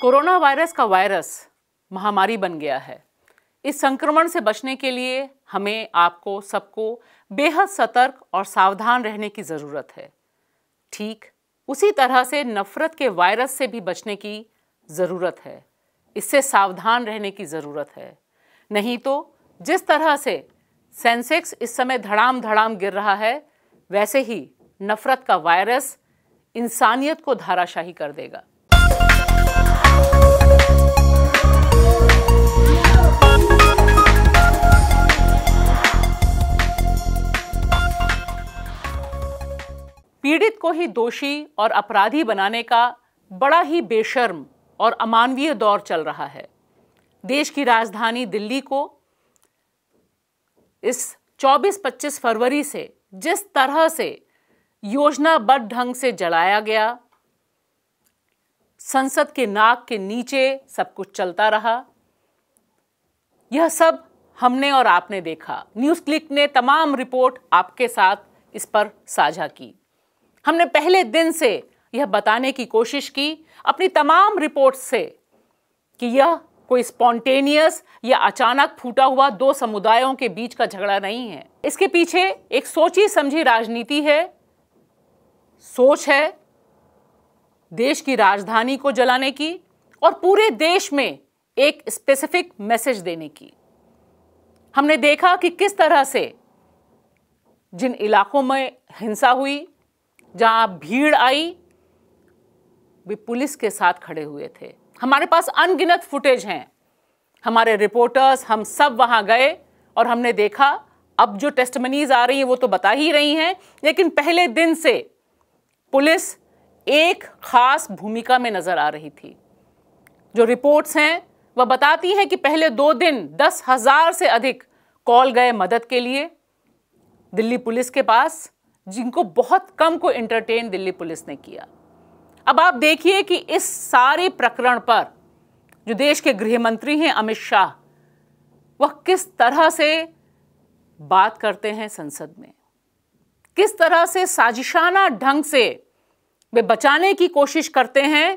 Corona virus का virus महामारी बन गया है इस संक्रमण से बचने के लिए हमें आपको सबको बेहद सतर्क और सावधान रहने की ज़रूरत है ठीक उसी तरह से नफ़रत के वायरस से भी बचने की ज़रूरत है इससे सावधान रहने की ज़रूरत है नहीं तो जिस तरह से सेंसेक्स इस समय धड़ाम धड़ाम गिर रहा है वैसे ही नफ़रत का वायरस इंसानियत को धाराशाही कर देगा पीड़ित को ही दोषी और अपराधी बनाने का बड़ा ही बेशर्म और अमानवीय दौर चल रहा है देश की राजधानी दिल्ली को इस 24-25 फरवरी से जिस तरह से योजनाबद्ध ढंग से जलाया गया संसद के नाक के नीचे सब कुछ चलता रहा यह सब हमने और आपने देखा न्यूज़ क्लिक ने तमाम रिपोर्ट आपके साथ इस पर साझा की हमने पहले दिन से यह बताने की कोशिश की अपनी तमाम रिपोर्ट्स से कि यह कोई स्पॉन्टेनियस या अचानक फूटा हुआ दो समुदायों के बीच का झगड़ा नहीं है इसके पीछे एक सोची समझी राजनीति है सोच है देश की राजधानी को जलाने की और पूरे देश में एक स्पेसिफिक मैसेज देने की हमने देखा कि किस तरह से जिन इलाकों में हिंसा हुई जहां भीड़ आई वे पुलिस के साथ खड़े हुए थे हमारे पास अनगिनत फुटेज हैं हमारे रिपोर्टर्स हम सब वहां गए और हमने देखा अब जो टेस्टमनीज आ रही है वो तो बता ही रही हैं लेकिन पहले दिन से पुलिस एक खास भूमिका में नज़र आ रही थी जो रिपोर्ट्स हैं वह बताती हैं कि पहले दो दिन दस हज़ार से अधिक कॉल गए मदद के लिए दिल्ली पुलिस के पास जिनको बहुत कम को एंटरटेन दिल्ली पुलिस ने किया अब आप देखिए कि इस सारे प्रकरण पर जो देश के गृह मंत्री हैं अमित शाह वह किस तरह से बात करते हैं संसद में किस तरह से साजिशाना ढंग से वे बचाने की कोशिश करते हैं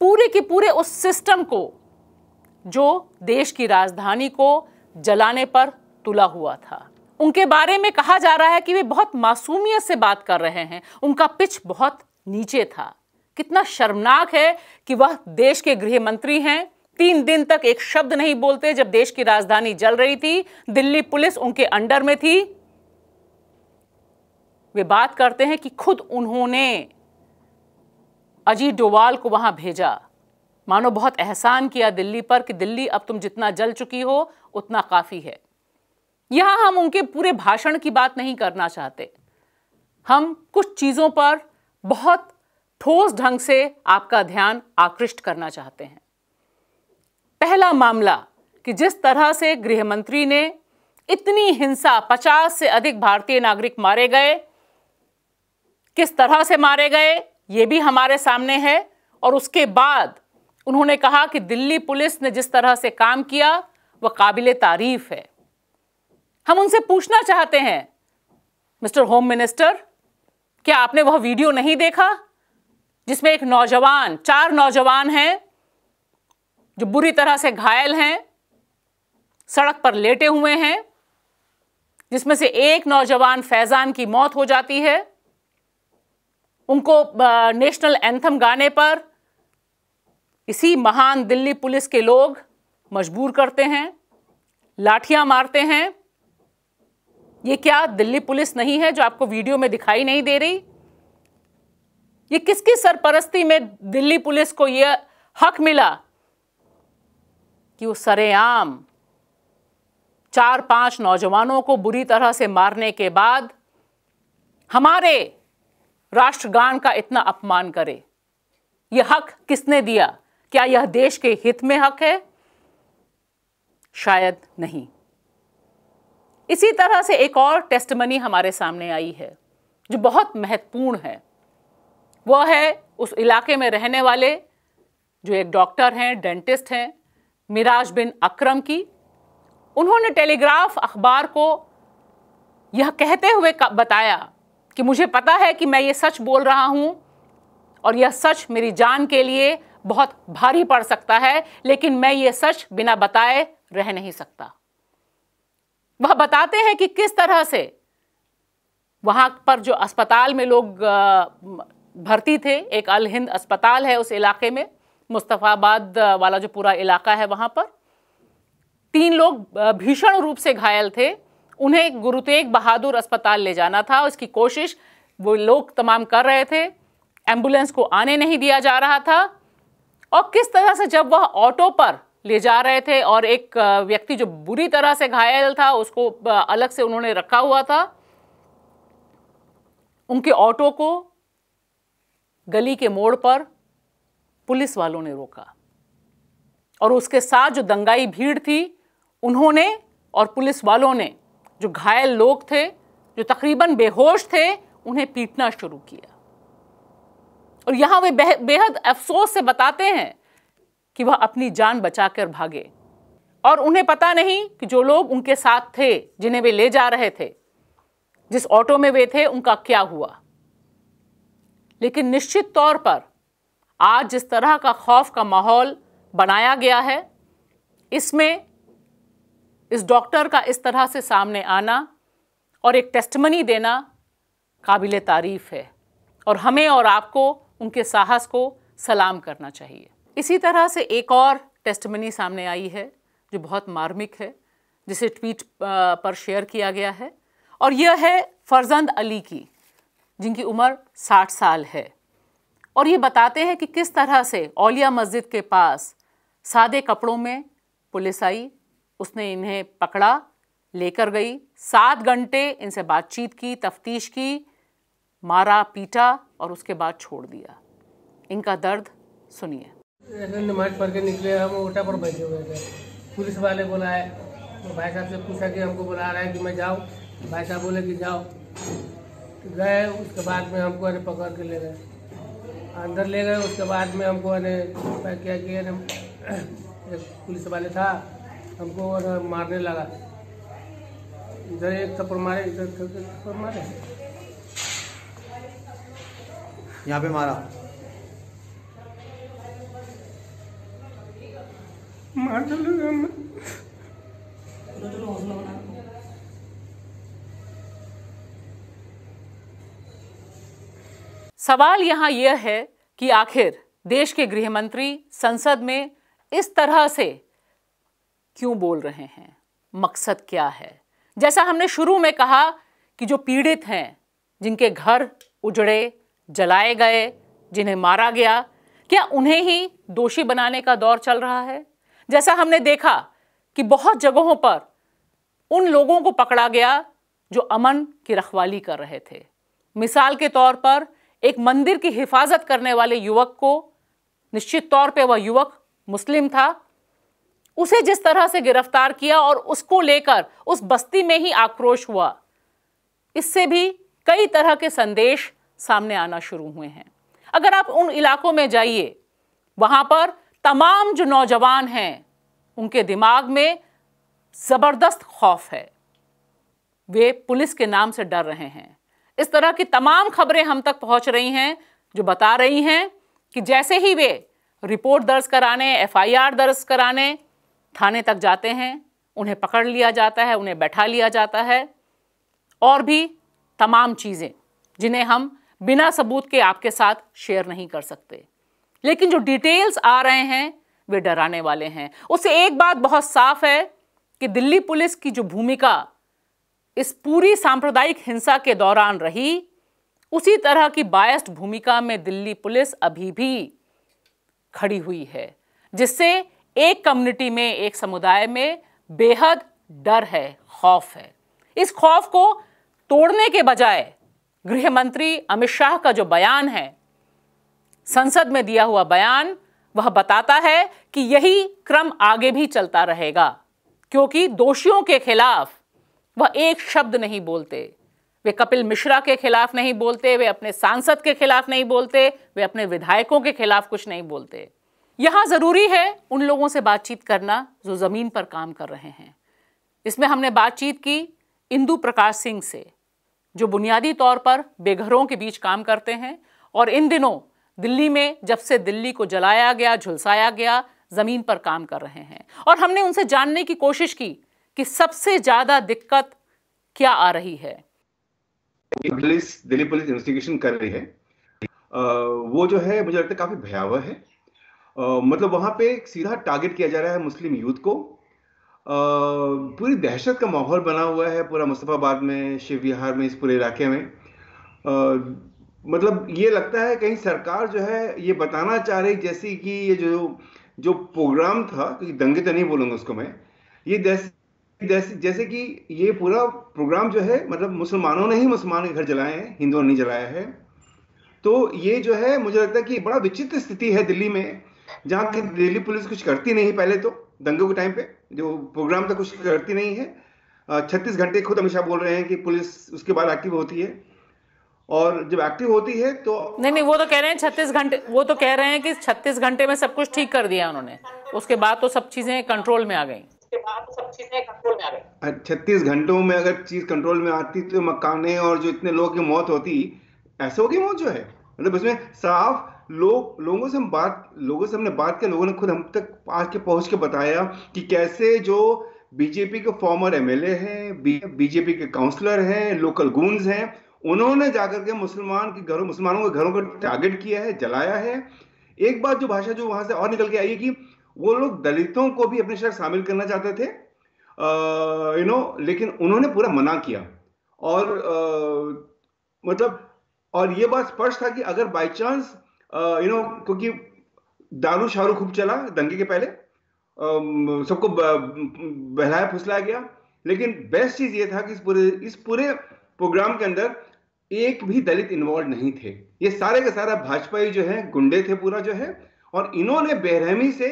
पूरे के पूरे उस सिस्टम को जो देश की राजधानी को जलाने पर तुला हुआ था उनके बारे में कहा जा रहा है कि वे बहुत मासूमियत से बात कर रहे हैं उनका पिच बहुत नीचे था कितना शर्मनाक है कि वह देश के गृह मंत्री हैं तीन दिन तक एक शब्द नहीं बोलते जब देश की राजधानी जल रही थी दिल्ली पुलिस उनके अंडर में थी वे बात करते हैं कि खुद उन्होंने अजीत डोवाल को वहां भेजा मानो बहुत एहसान किया दिल्ली पर कि दिल्ली अब तुम जितना जल चुकी हो उतना काफ़ी है यहां हम उनके पूरे भाषण की बात नहीं करना चाहते हम कुछ चीज़ों पर बहुत ठोस ढंग से आपका ध्यान आकृष्ट करना चाहते हैं पहला मामला कि जिस तरह से गृह मंत्री ने इतनी हिंसा पचास से अधिक भारतीय नागरिक मारे गए किस तरह से मारे गए ये भी हमारे सामने है और उसके बाद उन्होंने कहा कि दिल्ली पुलिस ने जिस तरह से काम किया वह काबिल तारीफ है हम उनसे पूछना चाहते हैं मिस्टर होम मिनिस्टर क्या आपने वह वीडियो नहीं देखा जिसमें एक नौजवान चार नौजवान हैं जो बुरी तरह से घायल हैं सड़क पर लेटे हुए हैं जिसमें से एक नौजवान फैजान की मौत हो जाती है उनको नेशनल एंथम गाने पर इसी महान दिल्ली पुलिस के लोग मजबूर करते हैं लाठियां मारते हैं ये क्या दिल्ली पुलिस नहीं है जो आपको वीडियो में दिखाई नहीं दे रही ये किसकी सरपरस्ती में दिल्ली पुलिस को यह हक मिला कि वो सरेआम चार पांच नौजवानों को बुरी तरह से मारने के बाद हमारे राष्ट्रगान का इतना अपमान करे यह हक किसने दिया क्या यह देश के हित में हक है शायद नहीं इसी तरह से एक और टेस्टमनी हमारे सामने आई है जो बहुत महत्वपूर्ण है वह है उस इलाके में रहने वाले जो एक डॉक्टर हैं डेंटिस्ट हैं मिराज बिन अकरम की उन्होंने टेलीग्राफ अखबार को यह कहते हुए बताया कि मुझे पता है कि मैं ये सच बोल रहा हूँ और यह सच मेरी जान के लिए बहुत भारी पड़ सकता है लेकिन मैं ये सच बिना बताए रह नहीं सकता वह बताते हैं कि किस तरह से वहाँ पर जो अस्पताल में लोग भर्ती थे एक अल हिंद अस्पताल है उस इलाके में मुस्तफ़ाबाद वाला जो पूरा इलाका है वहाँ पर तीन लोग भीषण रूप से घायल थे उन्हें गुरु तेग बहादुर अस्पताल ले जाना था उसकी कोशिश वो लोग तमाम कर रहे थे एम्बुलेंस को आने नहीं दिया जा रहा था और किस तरह से जब वह ऑटो पर ले जा रहे थे और एक व्यक्ति जो बुरी तरह से घायल था उसको अलग से उन्होंने रखा हुआ था उनके ऑटो को गली के मोड़ पर पुलिस वालों ने रोका और उसके साथ जो दंगाई भीड़ थी उन्होंने और पुलिस वालों ने जो घायल लोग थे जो तकरीबन बेहोश थे उन्हें पीटना शुरू किया और यहाँ वे बेहद अफसोस से बताते हैं कि वह अपनी जान बचाकर भागे और उन्हें पता नहीं कि जो लोग उनके साथ थे जिन्हें वे ले जा रहे थे जिस ऑटो में वे थे उनका क्या हुआ लेकिन निश्चित तौर पर आज जिस तरह का खौफ का माहौल बनाया गया है इसमें इस डॉक्टर का इस तरह से सामने आना और एक टेस्टमनी देना काबिल तारीफ़ है और हमें और आपको उनके साहस को सलाम करना चाहिए इसी तरह से एक और टेस्टमनी सामने आई है जो बहुत मार्मिक है जिसे ट्वीट पर शेयर किया गया है और यह है फरजंद अली की जिनकी उम्र 60 साल है और ये बताते हैं कि किस तरह से ओलिया मस्जिद के पास सादे कपड़ों में पुलिस आई उसने इन्हें पकड़ा लेकर गई सात घंटे इनसे बातचीत की तफ्तीश की मारा पीटा और उसके बाद छोड़ दिया इनका दर्द सुनिए ऐसे नमाज पढ़ के निकले हम ओटा पर बैठे हुए थे पुलिस वाले बुलाए तो भाई साहब से पूछा कि हमको बुला रहा है कि मैं जाऊँ भाई साहब बोले कि जाओ तो गए उसके बाद में हमको अरे पकड़ के ले गए अंदर ले गए उसके बाद में हमको अरे क्या किया एक पुलिस वाले था हमको अरे मारने लगा इधर एक थप्पड़ मारे इधर थप्पड़ मारे यहाँ पे मारा सवाल यहाँ यह है कि आखिर देश के गृह मंत्री संसद में इस तरह से क्यों बोल रहे हैं मकसद क्या है जैसा हमने शुरू में कहा कि जो पीड़ित हैं जिनके घर उजड़े जलाए गए जिन्हें मारा गया क्या उन्हें ही दोषी बनाने का दौर चल रहा है जैसा हमने देखा कि बहुत जगहों पर उन लोगों को पकड़ा गया जो अमन की रखवाली कर रहे थे मिसाल के तौर पर एक मंदिर की हिफाजत करने वाले युवक को निश्चित तौर पे वह युवक मुस्लिम था उसे जिस तरह से गिरफ्तार किया और उसको लेकर उस बस्ती में ही आक्रोश हुआ इससे भी कई तरह के संदेश सामने आना शुरू हुए हैं अगर आप उन इलाकों में जाइए वहां पर तमाम जो नौजवान हैं उनके दिमाग में ज़बरदस्त खौफ है वे पुलिस के नाम से डर रहे हैं इस तरह की तमाम खबरें हम तक पहुंच रही हैं जो बता रही हैं कि जैसे ही वे रिपोर्ट दर्ज कराने एफआईआर दर्ज कराने थाने तक जाते हैं उन्हें पकड़ लिया जाता है उन्हें बैठा लिया जाता है और भी तमाम चीज़ें जिन्हें हम बिना सबूत के आपके साथ शेयर नहीं कर सकते लेकिन जो डिटेल्स आ रहे हैं वे डराने वाले हैं उससे एक बात बहुत साफ है कि दिल्ली पुलिस की जो भूमिका इस पूरी सांप्रदायिक हिंसा के दौरान रही उसी तरह की बायस्ड भूमिका में दिल्ली पुलिस अभी भी खड़ी हुई है जिससे एक कम्युनिटी में एक समुदाय में बेहद डर है खौफ है इस खौफ को तोड़ने के बजाय गृह मंत्री अमित शाह का जो बयान है संसद में दिया हुआ बयान वह बताता है कि यही क्रम आगे भी चलता रहेगा क्योंकि दोषियों के खिलाफ वह एक शब्द नहीं बोलते वे कपिल मिश्रा के खिलाफ नहीं बोलते वे अपने सांसद के खिलाफ नहीं बोलते वे अपने विधायकों के खिलाफ कुछ नहीं बोलते यहां ज़रूरी है उन लोगों से बातचीत करना जो ज़मीन पर काम कर रहे हैं इसमें हमने बातचीत की इंदू प्रकाश सिंह से जो बुनियादी तौर पर बेघरों के बीच काम करते हैं और इन दिनों दिल्ली में जब से दिल्ली को जलाया गया झुलसाया गया ज़मीन पर काम कर रहे हैं और हमने उनसे जानने की कोशिश की कि सबसे ज़्यादा दिक्कत क्या आ रही है पुलिस दिल्ली पुलिस इन्वेस्टिगेशन कर रही है वो जो है मुझे लगता है काफ़ी भयावह है मतलब वहां पे सीधा टारगेट किया जा रहा है मुस्लिम यूथ को पूरी दहशत का माहौल बना हुआ है पूरा मुस्तफ़ाबाद में शिव विहार में इस पूरे इलाके में मतलब ये लगता है कहीं सरकार जो है ये बताना चाह रही जैसे कि ये जो जो प्रोग्राम था क्योंकि दंगे तो नहीं बोलूंगा उसको मैं ये जैसे जैसे जैसे कि ये पूरा प्रोग्राम जो है मतलब मुसलमानों ने ही मुसलमान के घर जलाए हैं हिंदुओं ने नहीं जलाया है तो ये जो है मुझे लगता है कि बड़ा विचित्र स्थिति है दिल्ली में जहाँ की दिल्ली पुलिस कुछ करती नहीं पहले तो दंगों के टाइम पे जो प्रोग्राम था कुछ करती नहीं है छत्तीस घंटे खुद हमेशा बोल रहे हैं कि पुलिस उसके बाद एक्टिव होती है और जब एक्टिव होती है तो नहीं नहीं वो तो कह रहे हैं छत्तीस घंटे वो तो कह रहे हैं कि छत्तीस घंटे में सब कुछ ठीक कर दिया उन्होंने उसके बाद तो सब चीजें कंट्रोल में आ गई तो छत्तीस घंटों में अगर चीज कंट्रोल में आती तो मकाने और जो इतने लोगों की मौत होती ऐसे होगी मौत जो है मतलब इसमें साफ लोग लोगों से हम बात लोगों से हमने बात किया लोगों ने खुद हम तक आज के पहुंच के बताया कि कैसे जो बीजेपी के फॉर्मर एमएलए हैं बीजेपी के काउंसलर हैं लोकल गूंज हैं उन्होंने जाकर के मुसलमान के घरों मुसलमानों के घरों को टारगेट किया है जलाया है एक बात जो भाषा जो वहां से और निकल के आई है कि वो लोग दलितों को भी अपने शहर शामिल करना चाहते थे यू नो लेकिन उन्होंने पूरा मना किया और आ, मतलब और ये बात स्पष्ट था कि अगर बाई चांस यू नो क्योंकि दारू शारू खूब चला दंगे के पहले सबको बहलाया फुसलाया गया लेकिन बेस्ट चीज ये था कि इस पूरे इस पूरे प्रोग्राम के अंदर एक भी दलित इन्वॉल्व नहीं थे ये सारे का सारा भाजपा ही जो है गुंडे थे पूरा जो है और इन्होंने बेरहमी से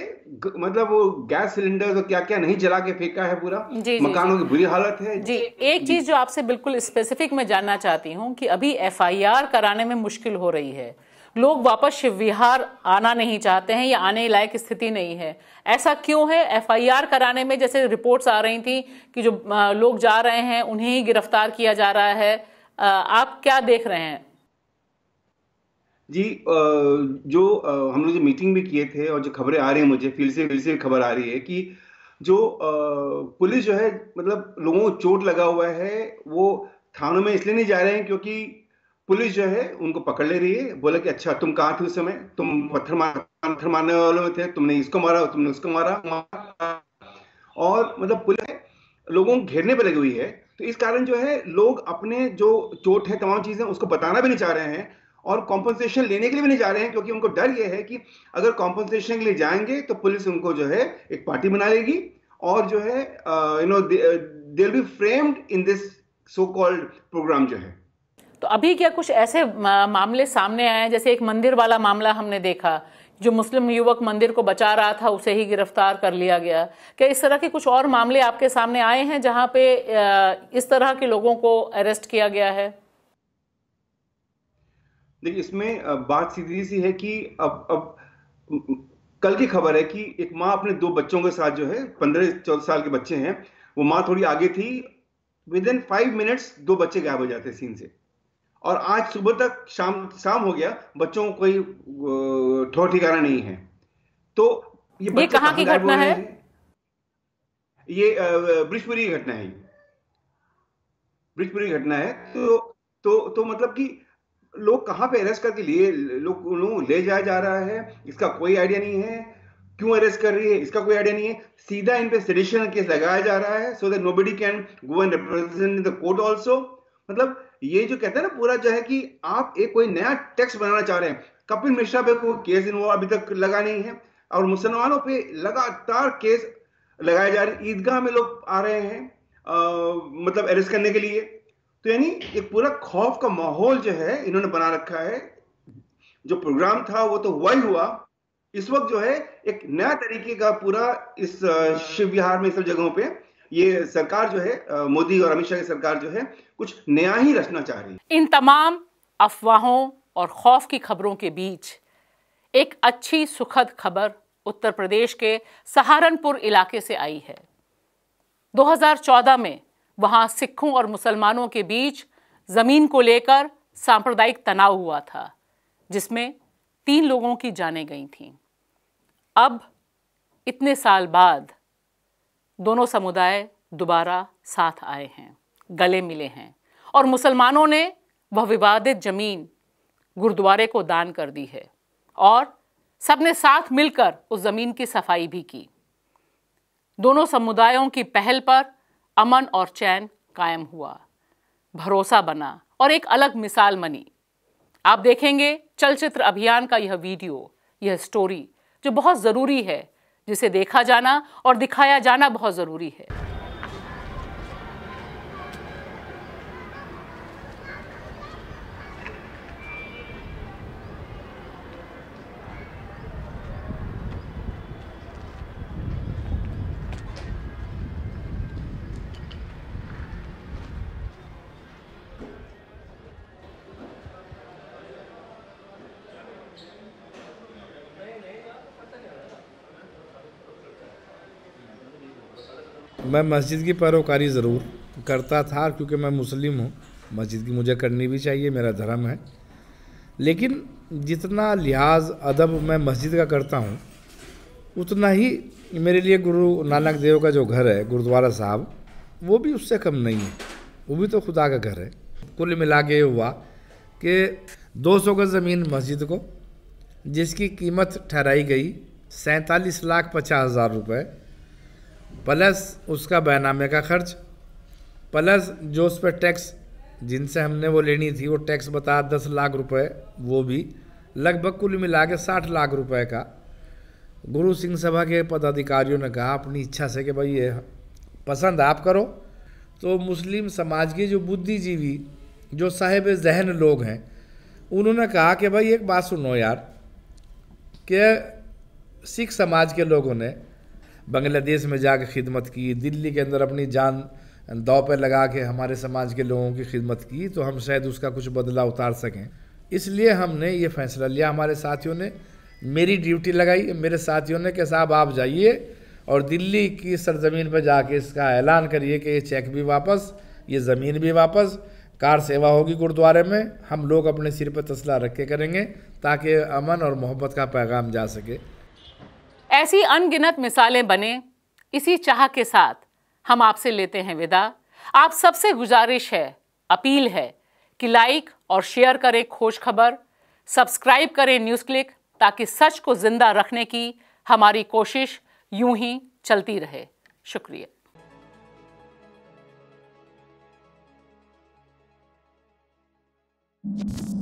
मतलब वो गैस सिलेंडर क्या क्या नहीं जला के फेंका है पूरा जी, मकानों की बुरी हालत है जी एक चीज जो आपसे बिल्कुल स्पेसिफिक मैं जानना चाहती हूँ कि अभी एफआईआर कराने में मुश्किल हो रही है लोग वापस शिव विहार आना नहीं चाहते हैं या आने लायक स्थिति नहीं है ऐसा क्यों है एफ कराने में जैसे रिपोर्ट्स आ रही थी कि जो लोग जा रहे हैं उन्हें ही गिरफ्तार किया जा रहा है आप क्या देख रहे हैं जी जो हम लोग जो मीटिंग भी किए थे और जो खबरें आ रही है मुझे फिर से फिर से खबर आ रही है कि जो पुलिस जो है मतलब लोगों को चोट लगा हुआ है वो थानों में इसलिए नहीं जा रहे हैं क्योंकि पुलिस जो है उनको पकड़ ले रही है बोला कि अच्छा तुम कहाँ थे उस समय तुम पत्थर मार पत्थर मारने वालों में थे तुमने इसको मारा तुमने उसको मारा, मारा। और मतलब पुलिस लोगों को घेरने पर लगी हुई है तो इस कारण जो है लोग अपने जो चोट है तमाम चीजें उसको बताना भी नहीं चाह रहे हैं और कॉम्पनसेशन लेने के लिए भी नहीं जा रहे हैं क्योंकि उनको डर यह है कि अगर कॉम्पनसेशन के लिए जाएंगे तो पुलिस उनको जो है एक पार्टी बना लेगी और जो है you know they be framed in this so called programme जो है तो अभी क्या कुछ ऐसे मामले सामने आए हैं जैसे एक मंदिर वाला मामला हमने देखा जो मुस्लिम युवक मंदिर को बचा रहा था उसे ही गिरफ्तार कर लिया गया क्या इस तरह के कुछ और मामले आपके सामने आए हैं जहां पे इस तरह के लोगों को अरेस्ट किया गया है देखिए इसमें बात सीधी सी है कि अब अब कल की खबर है कि एक माँ अपने दो बच्चों के साथ जो है पंद्रह चौदह साल के बच्चे हैं वो माँ थोड़ी आगे थी विद इन फाइव मिनट्स दो बच्चे गायब हो जाते सीन से और आज सुबह तक शाम शाम हो गया बच्चों को कोई ठोर ठिकाना नहीं है तो ये, ये कहाँ की घटना है ये ब्रिजपुरी घटना है ब्रिजपुरी घटना है तो तो तो मतलब कि लोग कहाँ पे अरेस्ट करके लिए लोग लोग ले जाया जा रहा है इसका कोई आइडिया नहीं है क्यों अरेस्ट कर रही है इसका कोई आइडिया नहीं है सीधा इन पे सेडिशन केस लगाया जा रहा है so that nobody can go and represent in the court also मतलब ये जो कहते हैं ना पूरा जो है कि आप एक कोई नया टैक्स बनाना चाह रहे हैं कपिल मिश्रा पे कोई केस इन्वॉल्व अभी तक लगा नहीं है और मुसलमानों पे लगातार केस लगाए जा रहे ईदगाह में लोग आ रहे हैं आ, मतलब अरेस्ट करने के लिए तो यानी एक पूरा खौफ का माहौल जो है इन्होंने बना रखा है जो प्रोग्राम था वो तो हुआ ही हुआ इस वक्त जो है एक नया तरीके का पूरा इस शिव विहार में सब जगहों पे ये सरकार जो है मोदी और अमित शाह की सरकार जो है कुछ नया ही रचना चाह रही है इन तमाम अफवाहों और खौफ की खबरों के बीच एक अच्छी सुखद खबर उत्तर प्रदेश के सहारनपुर इलाके से आई है 2014 में वहां सिखों और मुसलमानों के बीच जमीन को लेकर सांप्रदायिक तनाव हुआ था जिसमें तीन लोगों की जाने गई थीं अब इतने साल बाद दोनों समुदाय दोबारा साथ आए हैं गले मिले हैं और मुसलमानों ने वह विवादित ज़मीन गुरुद्वारे को दान कर दी है और सब ने साथ मिलकर उस ज़मीन की सफाई भी की दोनों समुदायों की पहल पर अमन और चैन कायम हुआ भरोसा बना और एक अलग मिसाल बनी आप देखेंगे चलचित्र अभियान का यह वीडियो यह स्टोरी जो बहुत ज़रूरी है जिसे देखा जाना और दिखाया जाना बहुत ज़रूरी है मैं मस्जिद की पैरोकारी ज़रूर करता था क्योंकि मैं मुस्लिम हूँ मस्जिद की मुझे करनी भी चाहिए मेरा धर्म है लेकिन जितना लिहाज अदब मैं मस्जिद का करता हूँ उतना ही मेरे लिए गुरु नानक देव का जो घर है गुरुद्वारा साहब वो भी उससे कम नहीं है वो भी तो खुदा का घर है कुल मिला के हुआ कि 200 गज ज़मीन मस्जिद को जिसकी कीमत ठहराई गई सैंतालीस लाख पचास हज़ार रुपये प्लस उसका बैनामे का खर्च प्लस जो उस पर टैक्स जिनसे हमने वो लेनी थी वो टैक्स बता दस लाख रुपए वो भी लगभग कुल मिला के साठ लाख रुपए का गुरु सिंह सभा के पदाधिकारियों ने कहा अपनी इच्छा से कि भाई ये पसंद आप करो तो मुस्लिम समाज के जो बुद्धिजीवी जो साहेब जहन लोग हैं उन्होंने कहा कि भाई एक बात सुनो यार कि सिख समाज के लोगों ने बांग्लादेश में जा खिदमत की दिल्ली के अंदर अपनी जान दौ पर लगा के हमारे समाज के लोगों की खिदमत की तो हम शायद उसका कुछ बदला उतार सकें इसलिए हमने ये फैसला लिया हमारे साथियों ने मेरी ड्यूटी लगाई मेरे साथियों ने कि साहब आप जाइए और दिल्ली की सरजमीन पर जाके इसका ऐलान करिए कि ये चेक भी वापस ये ज़मीन भी वापस कार सेवा होगी गुरुद्वारे में हम लोग अपने सिर पर तसला रख के करेंगे ताकि अमन और मोहब्बत का पैगाम जा सके ऐसी अनगिनत मिसालें बने इसी चाह के साथ हम आपसे लेते हैं विदा आप सबसे गुजारिश है अपील है कि लाइक और शेयर करें खोज खबर सब्सक्राइब करें न्यूज़ क्लिक ताकि सच को ज़िंदा रखने की हमारी कोशिश यूं ही चलती रहे शुक्रिया you